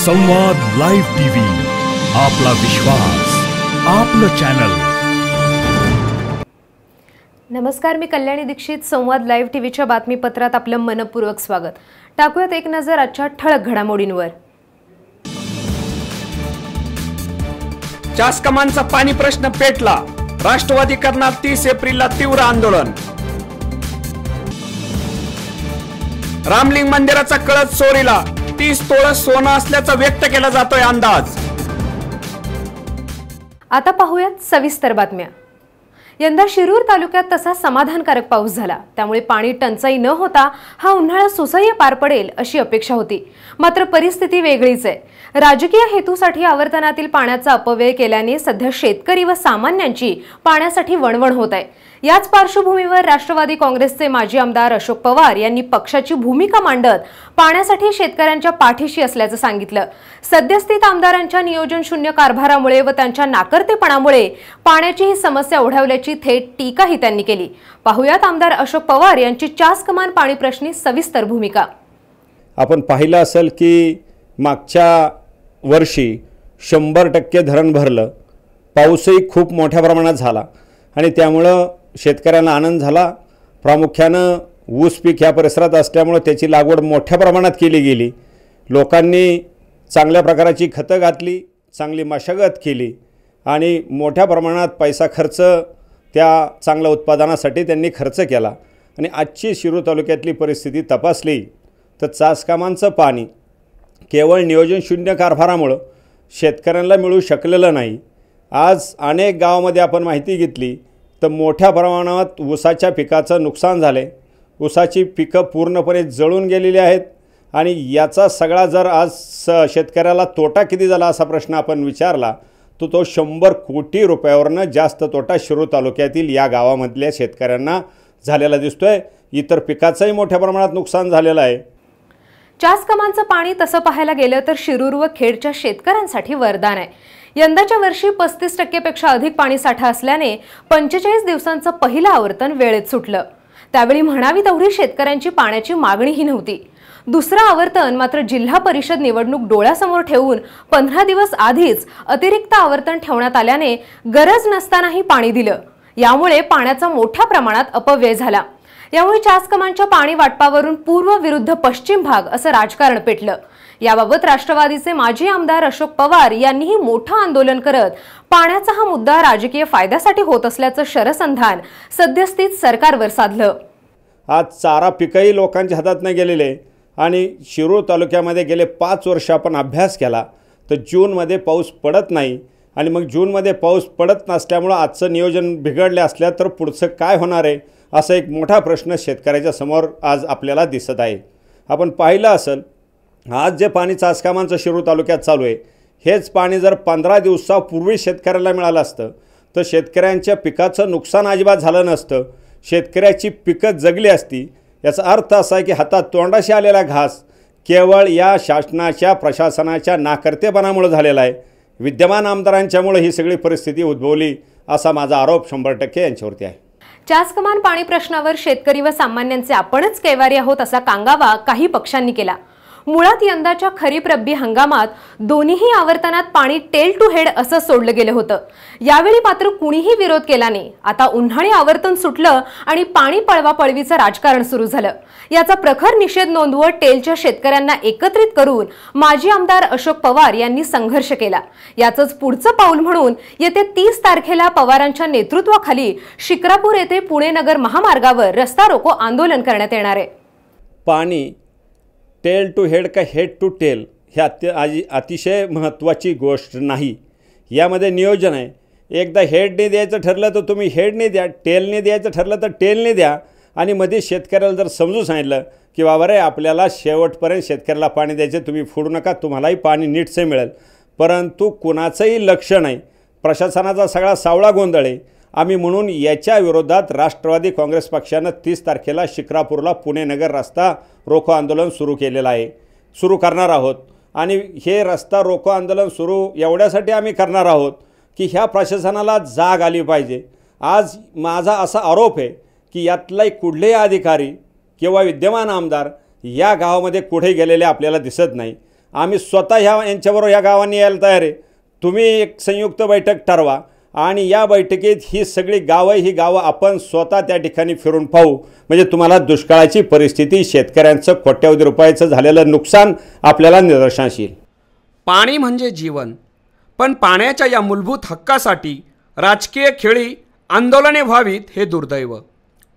संवाद live TV आपला विश्वास आपलं चॅनल नमस्कार मी कल्याणी दीक्षित संवाद लाईव्ह टीव्हीच्या बातमीपत्रात आपलं मनपूर्वक स्वागत टाकूयात एक नजर आजच्या ठळक घडामोडींवर चास्कमांचा पाणी प्रश्न पेटला राष्ट्रवादी करणार तीस एप्रिलला तीव्र आंदोलन रामलिंग मंदिराचा कळस चोरीला तीस सोनं असल्याचा व्यक्त केला जातोय अंदाज आता पाहूयात सविस्तर बातम्या यंदा शिरूर तालुक्यात तसा समाधानकारक पाऊस झाला त्यामुळे पाणी टंचाई न होता हा उन्हाळा सुसह्य पार पडेल अशी अपेक्षा होती मात्र परिस्थिती वेगळीच आहे राजकीय हेतूसाठी आवर्तनातील पाण्याचा अपव्यय केल्याने सध्या शेतकरी व सामान्यांची पाण्यासाठी वणवण होत आहे याच पार्श्वभूमीवर राष्ट्रवादी काँग्रेसचे माजी आमदार अशोक पवार यांनी पक्षाची भूमिका मांडत पाण्यासाठी शेतकऱ्यांच्या पाठीशी असल्याचं सांगितलं सद्यस्थित आमदारांच्या नियोजन शून्य कारभारामुळे व त्यांच्या नाकर्तेपणामुळे पाण्याची ही समस्या ओढावल्याची थेट टीकाही त्यांनी केली पाहुयात आमदार अशोक पवार यांची चासकमान पाणी प्रश्नी सविस्तर भूमिका आपण पाहिलं असेल की मागच्या वर्षी शंभर टक्के धरण भरलं पाऊसही खूप मोठ्या प्रमाणात झाला आणि त्यामुळं शेतकऱ्यांना आनंद झाला प्रामुख्यानं ऊस पीक ह्या परिसरात असल्यामुळं त्याची लागवड मोठ्या प्रमाणात केली गेली लोकांनी चांगल्या प्रकाराची खतं घातली चांगली मशागत केली आणि मोठ्या प्रमाणात पैसा खर्च त्या चांगल्या उत्पादनासाठी त्यांनी खर्च केला आणि आजची शिरू तालुक्यातली परिस्थिती तपासली तर चासकामांचं पाणी केवळ नियोजन शून्य कारभारामुळं शेतकऱ्यांना मिळू शकलेलं नाही आज अनेक गावामध्ये आपण माहिती घेतली तर मोठ्या प्रमाणात ऊसाच्या पिकाचं नुकसान झालं आहे ऊसाची पिकं पूर्णपणे जळून गेलेली आहेत आणि याचा सगळा जर आज स शेतकऱ्याला तोटा किती झाला असा प्रश्न आपण विचारला तर तो शंभर कोटी रुपयावरनं जास्त तोटा शिरूर तालुक्यातील या गावामधल्या शेतकऱ्यांना झालेला दिसतो आहे इतर पिकाचंही मोठ्या प्रमाणात नुकसान झालेलं आहे कमांचं पाणी तसं पाहायला गेलं तर शिरूर व खेडच्या शेतकऱ्यांसाठी वरदान आहे यंदाच्या वर्षी पस्तीस टक्केपेक्षा अधिक पाणी साठा असल्याने पंचेचाळीस दिवसांचं पहिलं आवर्तन वेळेत सुटलं त्यावेळी म्हणावी तेवढी शेतकऱ्यांची पाण्याची मागणीही नव्हती दुसरं आवर्तन मात्र जिल्हा परिषद निवडणूक डोळ्यासमोर ठेवून पंधरा दिवस आधीच अतिरिक्त आवर्तन ठेवण्यात आल्याने गरज नसतानाही पाणी दिलं यामुळे पाण्याचा मोठ्या प्रमाणात अपव्यय झाला यावेळी चासकमांच्या पाणी वाटपावरून पूर्व विरुद्ध पश्चिम भाग असं राजकारण पेटलं याबाबत राष्ट्रवादीचे माजी आमदार अशोक पवार यांनीही मोठं आंदोलन करत पाण्याचा हा मुद्दा राजकीय फायद्यासाठी होत असल्याचं शरसंधान सद्यस्थित सरकारवर साधलं आज चारा पिकही लोकांच्या हातात नाही गेलेले आणि शिरूर तालुक्यामध्ये गेले पाच वर्ष आपण अभ्यास केला तर जूनमध्ये पाऊस पडत नाही आणि मग जूनमध्ये पाऊस पडत नसल्यामुळं आजचं नियोजन बिघडले असल्या तर पुढचं काय होणार आहे असा एक मोठा प्रश्न शेतकऱ्याच्या समोर आज आपल्याला दिसत आहे आपण पाहिलं असेल आज जे पाणी चाचकामांचं शिरूर तालुक्यात चालू आहे हेच पाणी जर पंधरा दिवसापूर्वी शेतकऱ्याला मिळालं असतं तर शेतकऱ्यांच्या पिकाचं नुकसान अजिबात झालं नसतं शेतकऱ्याची पिकं जगली असती याचा अर्थ असा आहे की हातात तोंडाशी आलेला घास केवळ या शासनाच्या प्रशासनाच्या नाकर्तेपणामुळे झालेला आहे विद्यमान आमदारांच्यामुळं ही सगळी परिस्थिती उद्भवली असा माझा आरोप शंभर टक्के यांच्यावरती आहे चासकमान पाणी प्रश्नावर शेतकरी व सामान्यांचे आपणच कैवारी आहोत असा कांगावा काही पक्षांनी केला मुळात यंदाच्या खरीप रब्बी हंगामात दोन्हीही आवर्तनात पाणी टेल टू हेड असं सोडलं गेलं होतं यावेळी मात्र कुणीही विरोध केला नाही आता उन्हाळी आवर्तन सुटलं आणि पाणी पळवापळवीचं राजकारण सुरू झालं याचा प्रखर निषेध नोंदवत टेलच्या शेतकऱ्यांना एकत्रित करून माजी आमदार अशोक पवार यांनी संघर्ष केला याचंच पुढचं पाऊल म्हणून येत्या तीस तारखेला पवारांच्या नेतृत्वाखाली शिक्रापूर येथे पुणे नगर महामार्गावर रस्ता रोको आंदोलन करण्यात येणार आहे पाणी टेल टू हेड का हेड टू टेल हे अत्य आजी अतिशय महत्त्वाची गोष्ट नाही यामध्ये नियोजन आहे एकदा हेडने द्यायचं ठरलं तर तुम्ही हेडने द्या टेलने द्यायचं ठरलं तर टेलने द्या आणि मध्ये शेतकऱ्याला जर समजू सांगितलं की बाबा रे आपल्याला शेवटपर्यंत शेतकऱ्याला पाणी द्यायचं तुम्ही फोडू नका तुम्हालाही पाणी नीटसे मिळेल परंतु कुणाचंही लक्ष नाही प्रशासनाचा सगळा सावळा गोंधळ आहे आम्ही म्हणून याच्या विरोधात राष्ट्रवादी काँग्रेस पक्षानं तीस तारखेला शिक्रापूरला पुणे नगर रस्ता रोखो आंदोलन सुरू केलेलं आहे सुरू करणार आहोत आणि हे रस्ता रोखो आंदोलन सुरू एवढ्यासाठी आम्ही करणार आहोत की ह्या प्रशासनाला जाग आली पाहिजे आज माझा असा आरोप आहे की यातलाही कुठलेही अधिकारी किंवा विद्यमान आमदार या गावामध्ये कुठे गेलेले आपल्याला दिसत नाही आम्ही स्वतः ह्या यांच्याबरोबर या गावांनी यायला तयार आहे तुम्ही एक संयुक्त बैठक ठरवा आणि या बैठकीत ही सगळी गावं ही गावं आपण स्वतः त्या ठिकाणी फिरून पाहू म्हणजे तुम्हाला दुष्काळाची परिस्थिती शेतकऱ्यांचं कोट्यावधी रुपयाचं झालेलं नुकसान आपल्याला निदर्शनास येईल पाणी म्हणजे जीवन पण पाण्याच्या या मूलभूत हक्कासाठी राजकीय खेळी आंदोलने व्हावीत हे दुर्दैव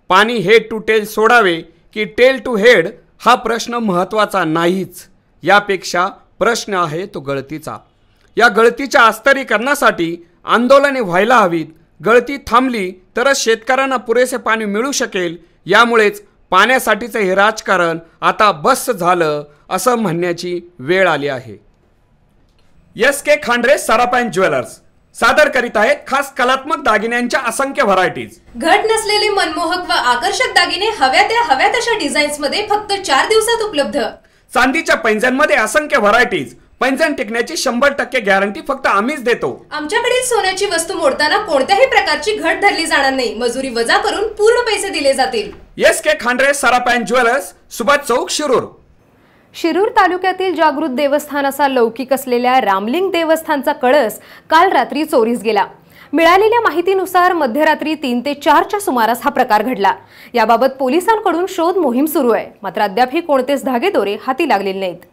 पाणी हेड टू टेल सोडावे की टेल टू हेड हा प्रश्न महत्त्वाचा नाहीच यापेक्षा प्रश्न आहे तो गळतीचा या गळतीच्या आस्तरीकरणासाठी आंदोलने व्हायला हवीत गळती थांबली तरच शेतकऱ्यांना पुरेसे पाणी मिळू शकेल यामुळेच पाण्यासाठीचं हे राजकारण आता बस झालं असं म्हणण्याची वेळ आली आहे एस के खांडरे सरापायन ज्वेलर्स सादर करीत आहेत खास कलात्मक दागिन्यांच्या असंख्य व्हरायटीज घट नसलेले मनमोहक व आकर्षक दागिने हव्या त्या हव्या तशा डिझाईन्स मध्ये फक्त चार दिवसात उपलब्ध चांदीच्या पैंजांमध्ये असंख्य व्हरायटीज पैंजण टिकण्याची शंभर टक्के गॅरंटी फक्त आम्हीच देतो आमच्याकडे सोन्याची वस्तू मोडताना कोणत्याही प्रकारची घट धरली जाणार नाही मजुरी वजा करून पूर्ण पैसे दिले जातील येस के खांडरे सरापॅन ज्वेलर्स सुभाष चौक शिरूर शिरूर तालुक्यातील जागृत देवस्थान असा लौकिक असलेल्या रामलिंग देवस्थानचा कळस काल रात्री चोरीस गेला मिळालेल्या माहितीनुसार मध्यरात्री तीन ते चारच्या सुमारास हा प्रकार घडला याबाबत पोलिसांकडून शोध मोहीम सुरू आहे मात्र अद्याप अद्यापही कोणतेच धागेदोरे हाती लागलेले नाहीत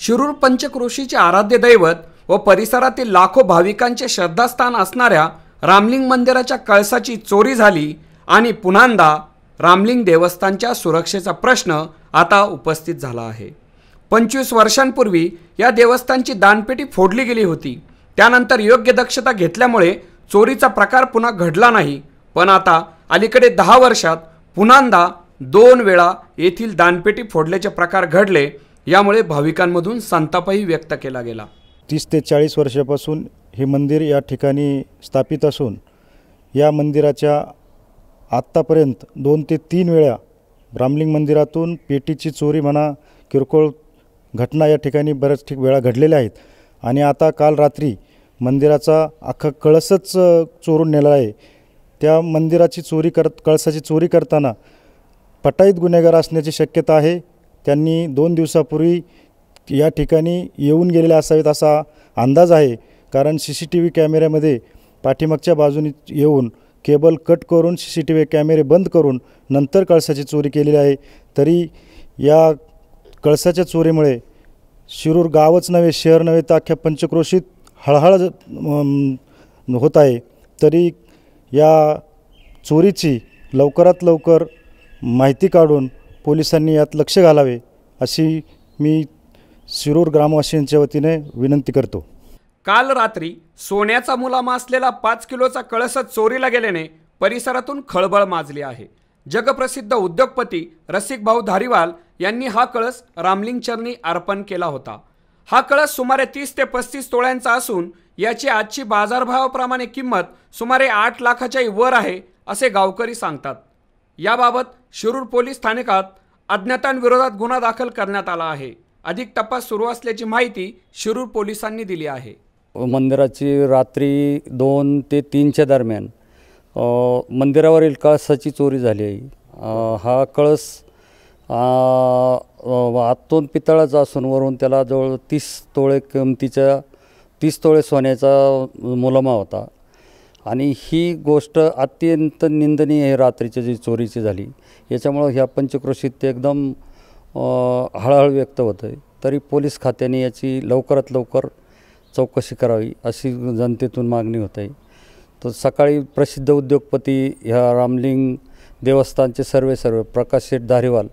शिरूर पंचक्रोशीचे आराध्य दैवत व परिसरातील लाखो भाविकांचे श्रद्धास्थान असणाऱ्या रामलिंग मंदिराच्या कळसाची चोरी झाली आणि पुन्हांदा रामलिंग देवस्थानच्या सुरक्षेचा प्रश्न आता उपस्थित झाला आहे पंचवीस वर्षांपूर्वी या देवस्थानची दानपेटी फोडली गेली होती त्यानंतर योग्य दक्षता घेतल्यामुळे चोरीचा प्रकार पुन्हा घडला नाही पण आता अलीकडे दहा वर्षात पुन्हांदा दोन वेळा येथील दानपेटी फोडल्याचे प्रकार घडले यामुळे भाविकांमधून संतापही व्यक्त केला गेला तीस ते चाळीस वर्षापासून हे मंदिर या ठिकाणी स्थापित असून या मंदिराच्या आत्तापर्यंत दोन ते तीन वेळा ब्राह्मलिंग मंदिरातून पेटीची चोरी म्हणा किरकोळ घटना या ठिकाणी बऱ्याच ठिक वेळा घडलेल्या आहेत आणि आता काल रात्री मंदिराचा अख्खा कळसच चोरून नेला आहे त्या मंदिराची चोरी करत कळसाची चोरी करताना पटाईत गुन्हेगार असण्याची शक्यता आहे त्यांनी दोन दिवसापूर्वी या ठिकाणी येऊन गेलेले असावेत असा अंदाज आहे कारण सी सी टी व्ही कॅमेऱ्यामध्ये पाठीमागच्या बाजूने येऊन केबल कट करून सी सी टी व्ही कॅमेरे बंद करून नंतर कळसाची चोरी केलेली आहे तरी या कळसाच्या चोरीमुळे शिरूर गावच नव्हे शहर नव्हे तर अख्ख्या पंचक्रोशीत हळहळ होत आहे तरी या चोरीची लवकरात लवकर माहिती काढून पोलिसांनी यात लक्ष घालावे अशी मी शिरूर ग्रामवासियांच्या वतीने विनंती करतो काल रात्री सोन्याचा मुलामा असलेला पाच किलोचा कळस चोरीला गेल्याने परिसरातून खळबळ माजली आहे जगप्रसिद्ध उद्योगपती रसिक भाऊ धारीवाल यांनी हा कळस रामलिंगचरणी अर्पण केला होता हा कळस सुमारे तीस ते पस्तीस तोळ्यांचा असून याची आजची बाजारभावाप्रमाणे किंमत सुमारे आठ लाखाच्याही वर आहे असे गावकरी सांगतात याबाबत शिरूर पोलीस स्थानकात अज्ञातांविरोधात गुन्हा दाखल करण्यात आला आहे अधिक तपास सुरू असल्याची माहिती शिरूर पोलिसांनी दिली आहे मंदिराची रात्री दोन ते तीनच्या दरम्यान मंदिरावरील कळसाची चोरी झाली आहे हा कळस आतून पितळाचा असून वरून त्याला जवळ तीस तोळे किमतीच्या तीस तोळे सोन्याचा मुलमा होता आणि ही गोष्ट अत्यंत निंदनीय आहे रात्रीची जी चोरीची झाली याच्यामुळं ह्या पंचक्रोशीत ते एकदम हळहळ व्यक्त होतं आहे तरी पोलीस खात्याने याची लवकरात लवकर चौकशी करावी अशी जनतेतून मागणी होत आहे तर सकाळी प्रसिद्ध उद्योगपती ह्या रामलिंग देवस्थानचे सर्वे सर्व प्रकाश शेठ धारीवाल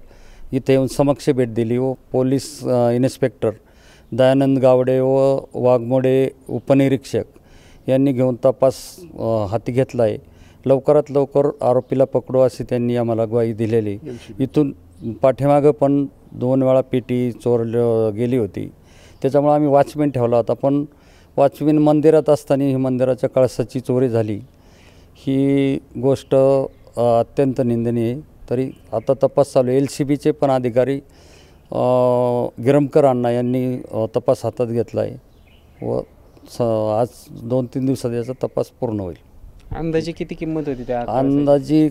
इथे येऊन समक्ष भेट दिली व पोलीस इन्स्पेक्टर दयानंद गावडे व वाघमोडे उपनिरीक्षक यांनी घेऊन तपास हाती घेतला आहे लवकरात लवकर आरोपीला पकडू असे त्यांनी आम्हाला ग्वाही दिलेली इथून पाठीमागं पण दोन वेळा पेटी चोर गेली होती त्याच्यामुळे आम्ही वॉचमेन ठेवला होता पण वॉचमेन मंदिरात असताना ही मंदिराच्या कळसाची चोरी झाली ही गोष्ट अत्यंत निंदनीय तरी आता तपास चालू एल सी बीचे पण अधिकारी गिरमकर अण्णा यांनी तपास हातात घेतला आहे व स आज दोन तीन दिवसात याचा तपास पूर्ण होईल अंदाजे किती किंमत होती त्या अंदाजी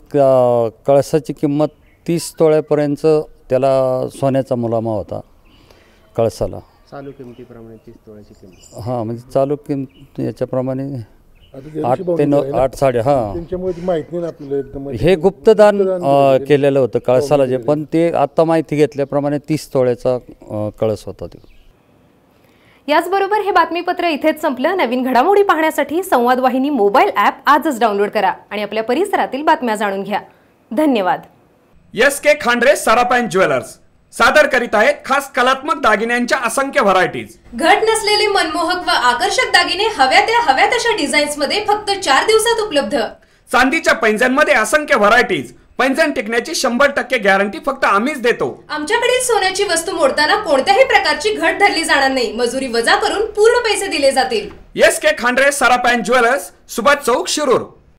कळसाची किंमत तीस तोळ्यापर्यंत त्याला सोन्याचा मुलामा होता कळसाला चालू किमतीप्रमाणे तीस तोळ्याची किंमत हां म्हणजे चालू किंमत याच्याप्रमाणे आठ ते नऊ आठ साडे हां माहिती हे म्हणजे गुप्तदान केलेलं होतं कळसाला जे पण ते आता माहिती घेतल्याप्रमाणे तीस तोळ्याचा कळस होता तो याचबरोबर हे बातमीपत्र इथेच संपलं नवीन घडामोडी पाहण्यासाठी संवाद वाहिनी मोबाईल ऍप आजच डाउनलोड करा आणि आपल्या परिसरातील बातम्या जाणून घ्या धन्यवाद एस के खांडरे सरापॅन ज्वेलर्स सादर करीत आहेत खास कलात्मक दागिन्यांच्या असंख्य व्हरायटीज घट नसलेले मनमोहक व आकर्षक दागिने हव्या त्या हव्या तशा डिझाईन्स मध्ये फक्त चार दिवसात उपलब्ध चांदीच्या पैंजांमध्ये असंख्य व्हरायटीज पैंजण टिकण्याची शंभर टक्के गॅरंटी फक्त आम्हीच देतो आमच्याकडे सोन्याची वस्तू मोडताना कोणत्याही प्रकारची घट धरली जाणार नाही मजुरी वजा करून पूर्ण पैसे दिले जातील येस के खांडरे सरापॅन ज्वेलर्स सुभाष चौक शिरूर